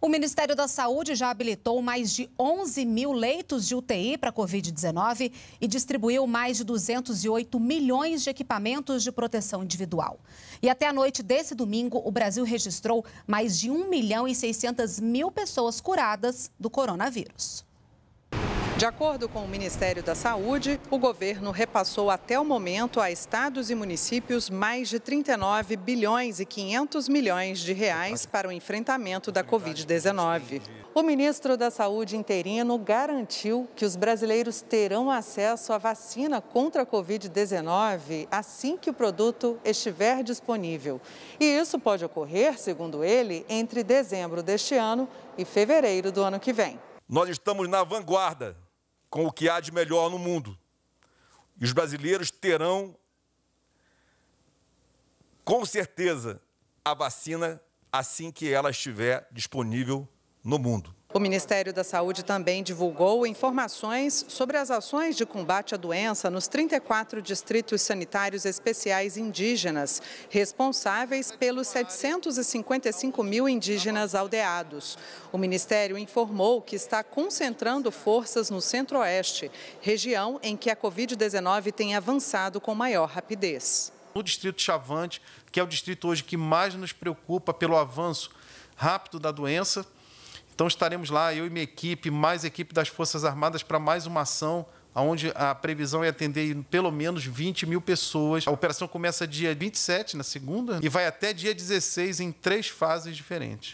O Ministério da Saúde já habilitou mais de 11 mil leitos de UTI para a Covid-19 e distribuiu mais de 208 milhões de equipamentos de proteção individual. E até a noite desse domingo, o Brasil registrou mais de 1 milhão e 600 mil pessoas curadas do coronavírus. De acordo com o Ministério da Saúde, o governo repassou até o momento a estados e municípios mais de 39 bilhões e 500 milhões de reais para o enfrentamento da Covid-19. O ministro da Saúde interino garantiu que os brasileiros terão acesso à vacina contra a Covid-19 assim que o produto estiver disponível. E isso pode ocorrer, segundo ele, entre dezembro deste ano e fevereiro do ano que vem. Nós estamos na vanguarda com o que há de melhor no mundo. E os brasileiros terão, com certeza, a vacina assim que ela estiver disponível no mundo. O Ministério da Saúde também divulgou informações sobre as ações de combate à doença nos 34 distritos sanitários especiais indígenas, responsáveis pelos 755 mil indígenas aldeados. O Ministério informou que está concentrando forças no Centro-Oeste, região em que a Covid-19 tem avançado com maior rapidez. O distrito Chavante, que é o distrito hoje que mais nos preocupa pelo avanço rápido da doença, então estaremos lá, eu e minha equipe, mais equipe das Forças Armadas, para mais uma ação onde a previsão é atender pelo menos 20 mil pessoas. A operação começa dia 27, na segunda, e vai até dia 16 em três fases diferentes.